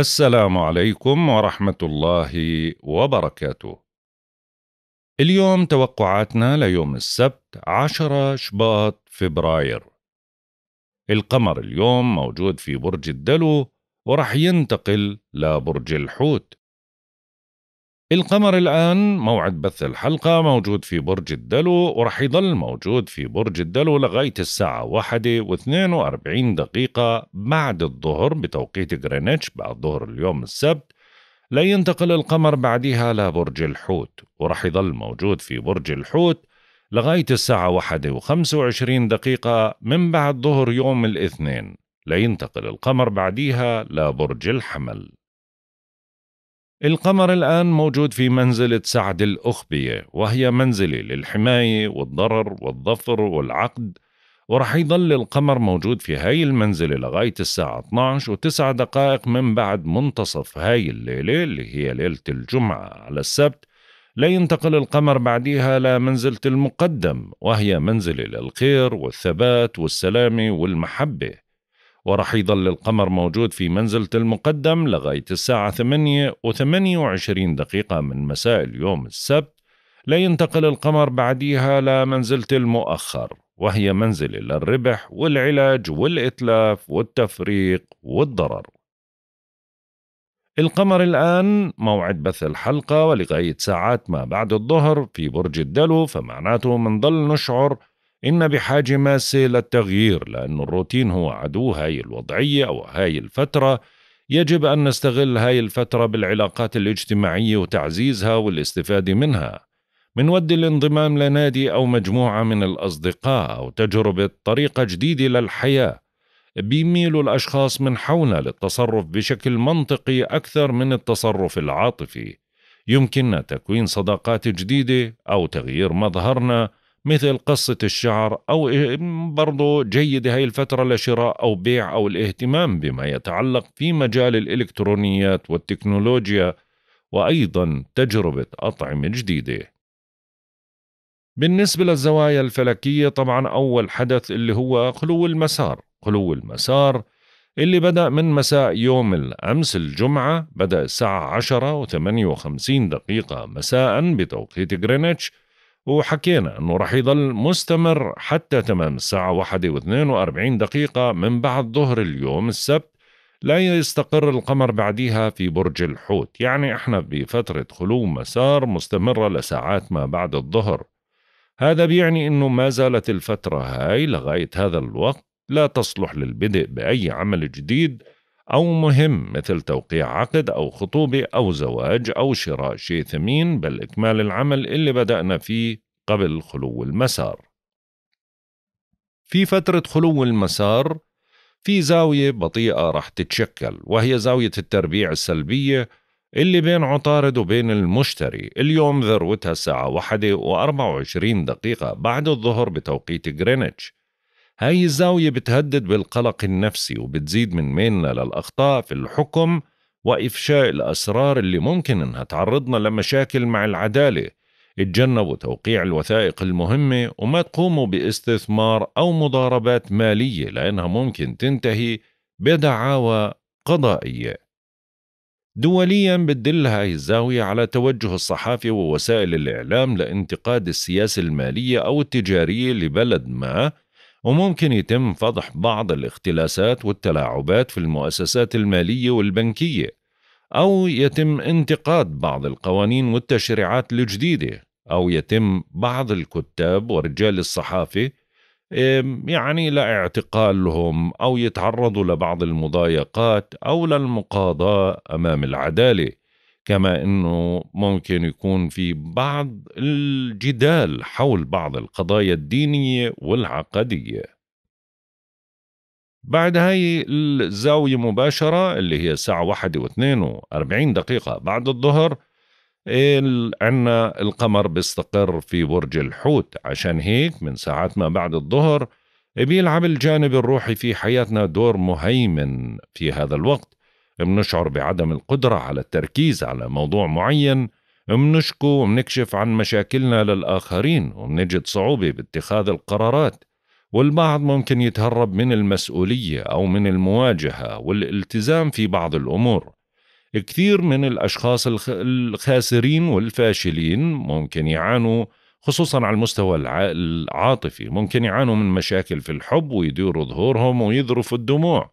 السلام عليكم ورحمة الله وبركاته. اليوم توقعاتنا ليوم السبت 10 شباط فبراير. القمر اليوم موجود في برج الدلو ورح ينتقل لبرج الحوت. القمر الآن موعد بث الحلقة موجود في برج الدلو ورح يضل موجود في برج الدلو لغاية الساعة واحدة واثنين وأربعين دقيقة بعد الظهر بتوقيت غرينتش بعد ظهر اليوم السبت لا ينتقل القمر بعدها لبرج الحوت ورح يضل موجود في برج الحوت لغاية الساعة واحدة وخمسة وعشرين دقيقة من بعد ظهر يوم الاثنين لا ينتقل القمر بعديها لبرج الحمل القمر الآن موجود في منزلة سعد الأخبية وهي منزلة للحماية والضرر والظفر والعقد ورح يضل القمر موجود في هاي المنزلة لغاية الساعة 12 وتسع دقائق من بعد منتصف هاي الليلة اللي هي ليلة الجمعة على السبت لا ينتقل القمر بعديها لمنزلة المقدم وهي منزلة للخير والثبات والسلامة والمحبة ورح يظل القمر موجود في منزلة المقدم لغاية الساعة 8 و28 دقيقة من مساء اليوم السبت لا ينتقل القمر بعديها لمنزلة المؤخر وهي منزلة للربح والعلاج والإتلاف والتفريق والضرر القمر الآن موعد بث الحلقة ولغاية ساعات ما بعد الظهر في برج الدلو فمعناته منظل نشعر إن بحاجة ماسة للتغيير لأن الروتين هو عدو هاي الوضعية أو هاي الفترة يجب أن نستغل هاي الفترة بالعلاقات الاجتماعية وتعزيزها والاستفادة منها منود الانضمام لنادي أو مجموعة من الأصدقاء أو تجربة طريقة جديدة للحياة بيميل الأشخاص من حولنا للتصرف بشكل منطقي أكثر من التصرف العاطفي يمكننا تكوين صداقات جديدة أو تغيير مظهرنا مثل قصة الشعر أو إيه، برضو جيدة هاي الفترة لشراء أو بيع أو الاهتمام بما يتعلق في مجال الإلكترونيات والتكنولوجيا وأيضا تجربة أطعمة جديدة بالنسبة للزوايا الفلكية طبعا أول حدث اللي هو خلو المسار خلو المسار اللي بدأ من مساء يوم الأمس الجمعة بدأ الساعة 10 و58 دقيقة مساء بتوقيت غرينتش وحكينا أنه رح يضل مستمر حتى تمام الساعة واحدة واثنين واربعين دقيقة من بعد ظهر اليوم السبت لا يستقر القمر بعديها في برج الحوت يعني احنا بفترة خلو مسار مستمرة لساعات ما بعد الظهر هذا بيعني انه ما زالت الفترة هاي لغاية هذا الوقت لا تصلح للبدء بأي عمل جديد أو مهم مثل توقيع عقد أو خطوبة أو زواج أو شراء شيء ثمين بل إكمال العمل اللي بدأنا فيه قبل خلو المسار في فترة خلو المسار في زاوية بطيئة رح تتشكل وهي زاوية التربيع السلبية اللي بين عطارد وبين المشتري اليوم ذروتها الساعة واحدة و24 دقيقة بعد الظهر بتوقيت غرينتش هاي الزاوية بتهدد بالقلق النفسي وبتزيد من ميلنا للأخطاء في الحكم وإفشاء الأسرار اللي ممكن إنها تعرضنا لمشاكل مع العدالة اتجنبوا توقيع الوثائق المهمة وما تقوموا باستثمار أو مضاربات مالية لأنها ممكن تنتهي بدعاوى قضائية دوليا بتدل هاي الزاوية على توجه الصحافة ووسائل الإعلام لانتقاد السياسة المالية أو التجارية لبلد ما وممكن يتم فضح بعض الاختلاسات والتلاعبات في المؤسسات المالية والبنكية أو يتم انتقاد بعض القوانين والتشريعات الجديدة أو يتم بعض الكتاب ورجال الصحافة يعني لاعتقالهم أو يتعرضوا لبعض المضايقات أو للمقاضاة أمام العدالة كما انه ممكن يكون في بعض الجدال حول بعض القضايا الدينيه والعقديه. بعد هاي الزاوية مباشرة اللي هي الساعة واحدة واثنين وأربعين دقيقة بعد الظهر عنا القمر بيستقر في برج الحوت عشان هيك من ساعات ما بعد الظهر بيلعب الجانب الروحي في حياتنا دور مهيمن في هذا الوقت منشعر بعدم القدرة على التركيز على موضوع معين منشكو ومنكشف عن مشاكلنا للآخرين ومنجد صعوبة باتخاذ القرارات والبعض ممكن يتهرب من المسؤولية أو من المواجهة والالتزام في بعض الأمور كثير من الأشخاص الخاسرين والفاشلين ممكن يعانوا خصوصا على المستوى العاطفي ممكن يعانوا من مشاكل في الحب ويديروا ظهورهم ويذرفوا الدموع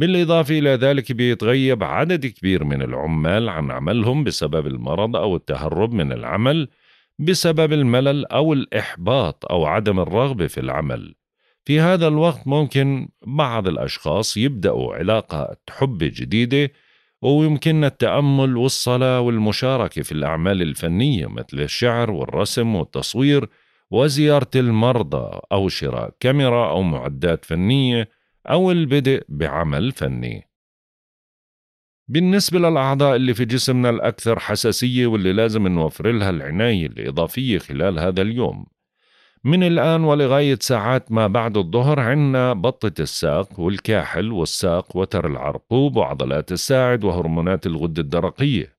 بالإضافة إلى ذلك بيتغيب عدد كبير من العمال عن عملهم بسبب المرض أو التهرب من العمل بسبب الملل أو الإحباط أو عدم الرغبة في العمل في هذا الوقت ممكن بعض الأشخاص يبدأوا علاقة حب جديدة ويمكننا التأمل والصلاة والمشاركة في الأعمال الفنية مثل الشعر والرسم والتصوير وزيارة المرضى أو شراء كاميرا أو معدات فنية أو البدء بعمل فني بالنسبة للأعضاء اللي في جسمنا الأكثر حساسية واللي لازم نوفر لها العناية الإضافية خلال هذا اليوم من الآن ولغاية ساعات ما بعد الظهر عنا بطة الساق والكاحل والساق وتر العرقوب وعضلات الساعد وهرمونات الغدة الدرقية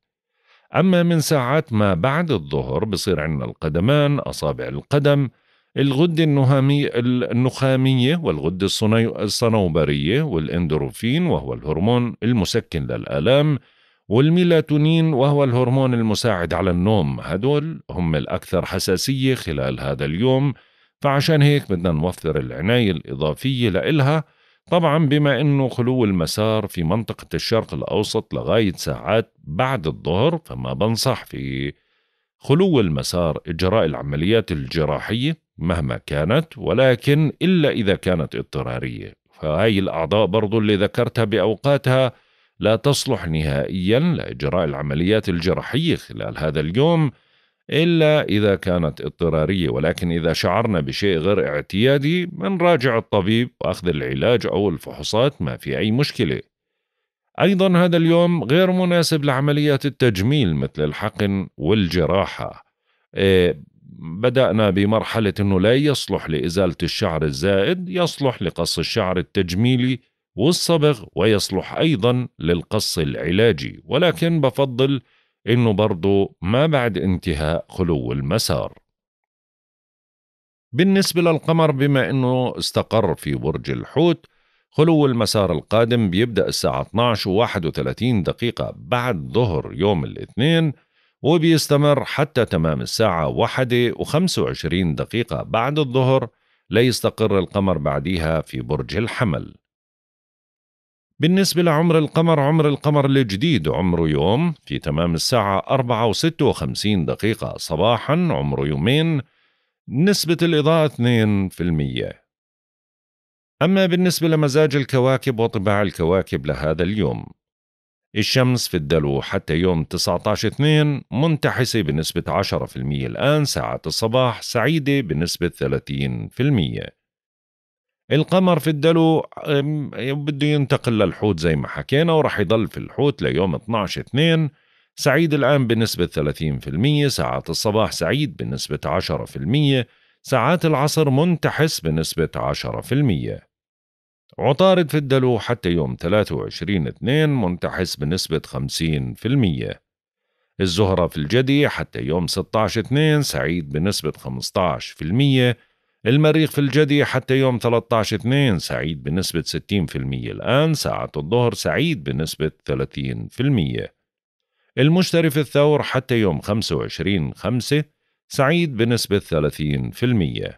أما من ساعات ما بعد الظهر بصير عنا القدمان أصابع القدم الغدة النهامية النخامية والغدة الصنوبرية والإندروفين وهو الهرمون المسكن للآلام والميلاتونين وهو الهرمون المساعد على النوم هدول هم الأكثر حساسية خلال هذا اليوم فعشان هيك بدنا نوفر العناية الإضافية لإلها طبعا بما أنه خلو المسار في منطقة الشرق الأوسط لغاية ساعات بعد الظهر فما بنصح في خلو المسار إجراء العمليات الجراحية مهما كانت ولكن إلا إذا كانت اضطرارية فهي الأعضاء برضو اللي ذكرتها بأوقاتها لا تصلح نهائيا لإجراء العمليات الجراحية خلال هذا اليوم إلا إذا كانت اضطرارية ولكن إذا شعرنا بشيء غير اعتيادي بنراجع الطبيب وأخذ العلاج أو الفحوصات ما في أي مشكلة أيضا هذا اليوم غير مناسب لعمليات التجميل مثل الحقن والجراحة إيه، بدأنا بمرحلة أنه لا يصلح لإزالة الشعر الزائد يصلح لقص الشعر التجميلي والصبغ ويصلح أيضا للقص العلاجي ولكن بفضل أنه برضو ما بعد انتهاء خلو المسار بالنسبة للقمر بما أنه استقر في برج الحوت خلو المسار القادم بيبدأ الساعة 12 و 31 دقيقة بعد ظهر يوم الاثنين وبيستمر حتى تمام الساعة واحدة و25 دقيقة بعد الظهر ليستقر القمر بعديها في برج الحمل بالنسبة لعمر القمر عمر القمر الجديد عمره يوم في تمام الساعة 4 و 56 دقيقة صباحا عمره يومين نسبة الإضاءة 2% أما بالنسبة لمزاج الكواكب وطباع الكواكب لهذا اليوم الشمس في الدلو حتى يوم 19/2 منتحسة بنسبة 10% الآن ساعة الصباح سعيدة بنسبة 30% القمر في الدلو بده ينتقل للحوت زي ما حكينا ورح يضل في الحوت ليوم 12/2 سعيد الآن بنسبة 30% ساعات الصباح سعيد بنسبة 10% ساعات العصر منتحس بنسبة 10% عطارد في الدلو حتى يوم 23 2 منتحس بنسبة 50% الزهرة في الجدي حتى يوم 16 2 سعيد بنسبة 15% المريخ في الجدي حتى يوم 13 2 سعيد بنسبة 60% الآن ساعة الظهر سعيد بنسبة 30% المشتري في الثور حتى يوم 25 5 سعيد بنسبة 30%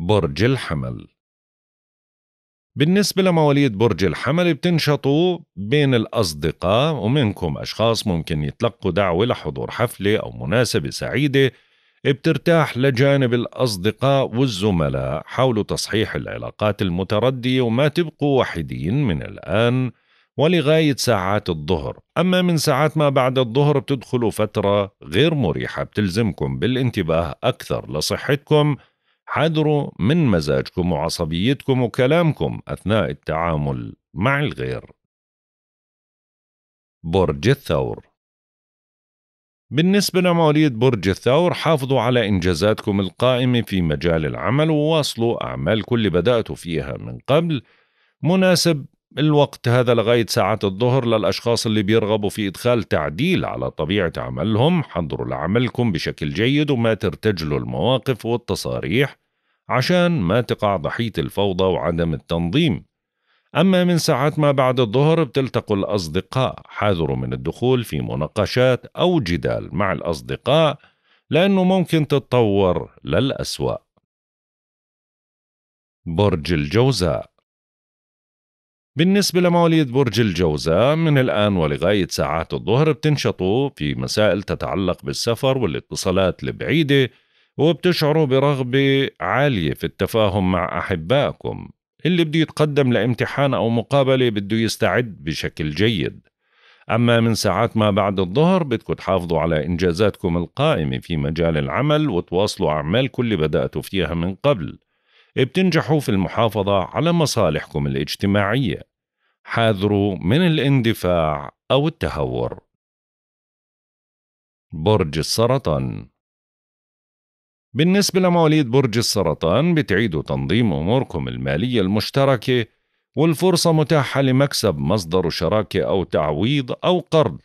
برج الحمل بالنسبة لمواليد برج الحمل بتنشطوا بين الأصدقاء ومنكم أشخاص ممكن يتلقوا دعوة لحضور حفلة أو مناسبة سعيدة بترتاح لجانب الأصدقاء والزملاء حاولوا تصحيح العلاقات المتردية وما تبقوا وحيدين من الآن ولغاية ساعات الظهر أما من ساعات ما بعد الظهر بتدخلوا فترة غير مريحة بتلزمكم بالانتباه أكثر لصحتكم حذروا من مزاجكم وعصبيتكم وكلامكم أثناء التعامل مع الغير. برج الثور بالنسبة لمواليد برج الثور حافظوا على إنجازاتكم القائمة في مجال العمل وواصلوا أعمالكم اللي بدأتوا فيها من قبل مناسب الوقت هذا لغاية ساعة الظهر للأشخاص اللي بيرغبوا في إدخال تعديل على طبيعة عملهم حضروا لعملكم بشكل جيد وما ترتجلوا المواقف والتصاريح عشان ما تقع ضحية الفوضى وعدم التنظيم أما من ساعات ما بعد الظهر بتلتقوا الأصدقاء حاذروا من الدخول في مناقشات أو جدال مع الأصدقاء لأنه ممكن تتطور للأسوأ برج الجوزاء بالنسبة لمواليد برج الجوزاء من الآن ولغاية ساعات الظهر بتنشطوا في مسائل تتعلق بالسفر والاتصالات البعيدة وبتشعروا برغبة عالية في التفاهم مع أحبائكم اللي بده يتقدم لامتحان أو مقابلة بده يستعد بشكل جيد أما من ساعات ما بعد الظهر بدكم تحافظوا على إنجازاتكم القائمة في مجال العمل وتواصلوا أعمالكم اللي بدأتوا فيها من قبل بتنجحوا في المحافظة على مصالحكم الاجتماعية حاذروا من الاندفاع أو التهور برج السرطان بالنسبة لمواليد برج السرطان بتعيدوا تنظيم أموركم المالية المشتركة والفرصة متاحة لمكسب مصدر شراكة أو تعويض أو قرض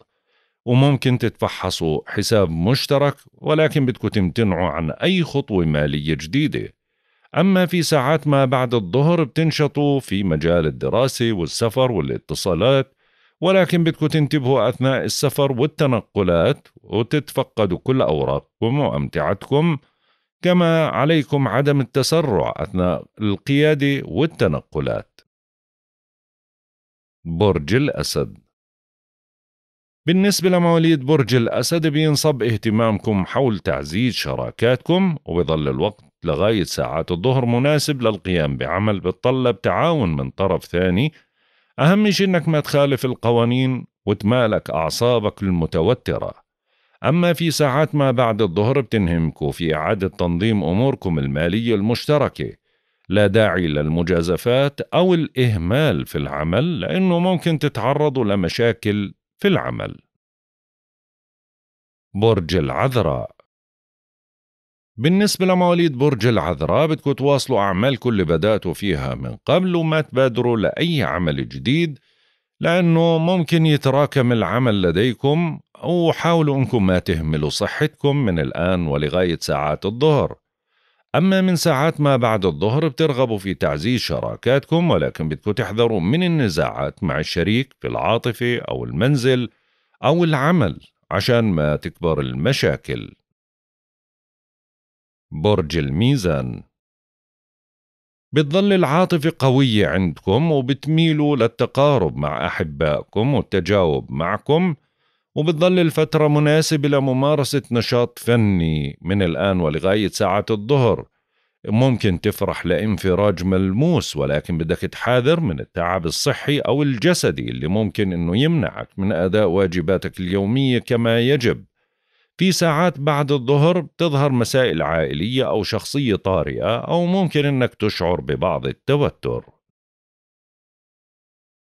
وممكن تتفحصوا حساب مشترك ولكن بدكم تمتنعوا عن أي خطوة مالية جديدة أما في ساعات ما بعد الظهر بتنشطوا في مجال الدراسة والسفر والاتصالات ولكن بدكم تنتبهوا أثناء السفر والتنقلات وتتفقدوا كل أوراقكم وأمتعتكم كما عليكم عدم التسرع أثناء القيادة والتنقلات برج الأسد بالنسبة لمواليد برج الأسد بينصب اهتمامكم حول تعزيز شراكاتكم وبظل الوقت لغاية ساعات الظهر مناسب للقيام بعمل بتطلب تعاون من طرف ثاني أهم شيء إنك ما تخالف القوانين وتمالك أعصابك المتوترة أما في ساعات ما بعد الظهر بتنهمكوا في إعادة تنظيم أموركم المالية المشتركة لا داعي للمجازفات أو الإهمال في العمل لأنه ممكن تتعرضوا لمشاكل في العمل برج العذراء بالنسبة لمواليد برج العذراء بدكم تواصلوا أعمالكم اللي بدأتوا فيها من قبل وما تبادروا لأي عمل جديد لأنه ممكن يتراكم العمل لديكم وحاولوا أنكم ما تهملوا صحتكم من الآن ولغاية ساعات الظهر أما من ساعات ما بعد الظهر بترغبوا في تعزيز شراكاتكم ولكن بدكم تحذروا من النزاعات مع الشريك في العاطفة أو المنزل أو العمل عشان ما تكبر المشاكل برج الميزان بتضل العاطفة قوية عندكم وبتميلوا للتقارب مع أحبائكم والتجاوب معكم وبتضل الفترة مناسبة لممارسة نشاط فني من الآن ولغاية ساعة الظهر ممكن تفرح لانفراج ملموس ولكن بدك تحاذر من التعب الصحي أو الجسدي اللي ممكن أنه يمنعك من أداء واجباتك اليومية كما يجب في ساعات بعد الظهر بتظهر مسائل عائلية أو شخصية طارئة أو ممكن أنك تشعر ببعض التوتر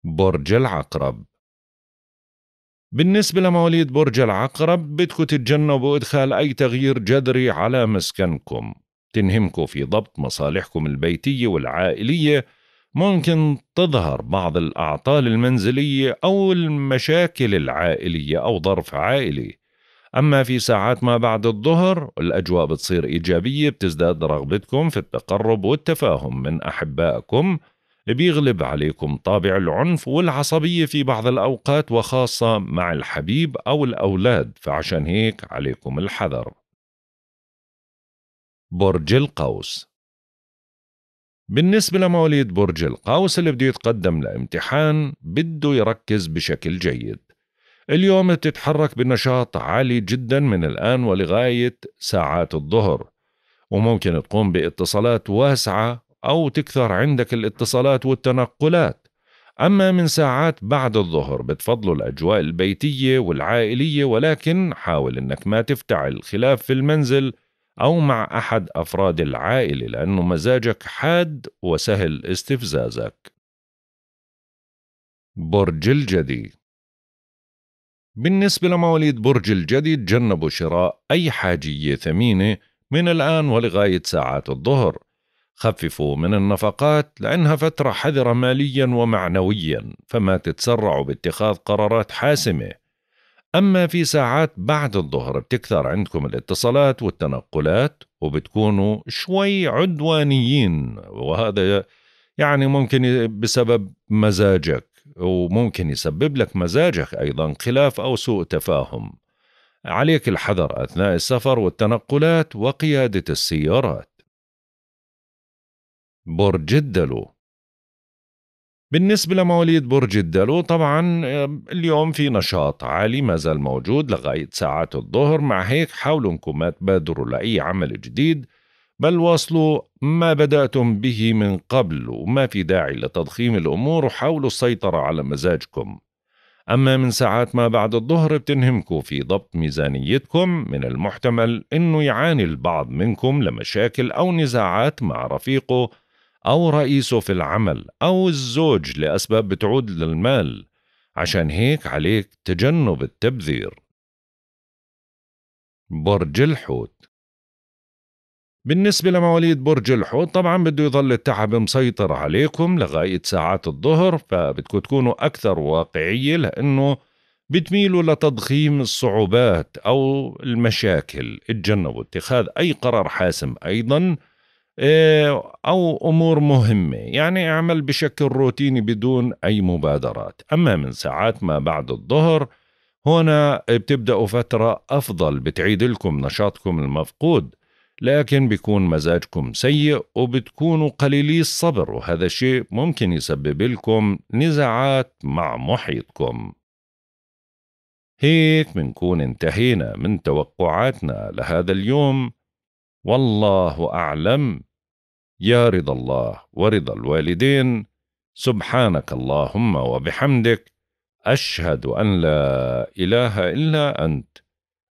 برج العقرب بالنسبة لمواليد برج العقرب بدكم تتجنبوا إدخال أي تغيير جذري على مسكنكم تنهمكم في ضبط مصالحكم البيتية والعائلية ممكن تظهر بعض الأعطال المنزلية أو المشاكل العائلية أو ظرف عائلي أما في ساعات ما بعد الظهر الأجواء بتصير إيجابية بتزداد رغبتكم في التقرب والتفاهم من أحبائكم بيغلب عليكم طابع العنف والعصبية في بعض الأوقات وخاصة مع الحبيب أو الأولاد فعشان هيك عليكم الحذر برج القوس بالنسبة لمواليد برج القوس اللي بده يتقدم لامتحان بده يركز بشكل جيد اليوم بتتحرك بنشاط عالي جدا من الآن ولغاية ساعات الظهر وممكن تقوم باتصالات واسعة أو تكثر عندك الاتصالات والتنقلات أما من ساعات بعد الظهر بتفضلوا الأجواء البيتية والعائلية ولكن حاول أنك ما تفتعل خلاف في المنزل أو مع أحد أفراد العائلة لأنه مزاجك حاد وسهل استفزازك برج الجدي بالنسبة لمواليد برج الجدي تجنبوا شراء أي حاجية ثمينة من الآن ولغاية ساعات الظهر خففوا من النفقات لأنها فترة حذرة ماليا ومعنويا فما تتسرعوا باتخاذ قرارات حاسمة أما في ساعات بعد الظهر بتكثر عندكم الاتصالات والتنقلات وبتكونوا شوي عدوانيين وهذا يعني ممكن بسبب مزاجك وممكن يسبب لك مزاجك أيضا خلاف أو سوء تفاهم عليك الحذر أثناء السفر والتنقلات وقيادة السيارات برج الدلو بالنسبة لمواليد برج الدلو طبعا اليوم في نشاط عالي ما زال موجود لغاية ساعات الظهر مع هيك حاولوا انكم ما تبادروا لأي عمل جديد بل واصلوا ما بدأتم به من قبل وما في داعي لتضخيم الأمور وحاولوا السيطرة على مزاجكم أما من ساعات ما بعد الظهر بتنهمكوا في ضبط ميزانيتكم من المحتمل أنه يعاني البعض منكم لمشاكل أو نزاعات مع رفيقه أو رئيسه في العمل أو الزوج لأسباب بتعود للمال عشان هيك عليك تجنب التبذير برج الحوت بالنسبة لمواليد برج الحوت طبعا بده يظل التعب مسيطر عليكم لغاية ساعات الظهر فبدكم تكونوا أكثر واقعية لأنه بتميلوا لتضخيم الصعوبات أو المشاكل اتجنبوا اتخاذ أي قرار حاسم أيضا آه، أو أمور مهمة يعني اعمل بشكل روتيني بدون أي مبادرات أما من ساعات ما بعد الظهر هنا بتبدأوا فترة أفضل بتعيد لكم نشاطكم المفقود لكن بيكون مزاجكم سيء وبتكونوا قليلي الصبر وهذا الشيء ممكن يسبب لكم نزاعات مع محيطكم هيك منكون انتهينا من توقعاتنا لهذا اليوم والله أعلم يا رضا الله ورضا الوالدين سبحانك اللهم وبحمدك أشهد أن لا إله إلا أنت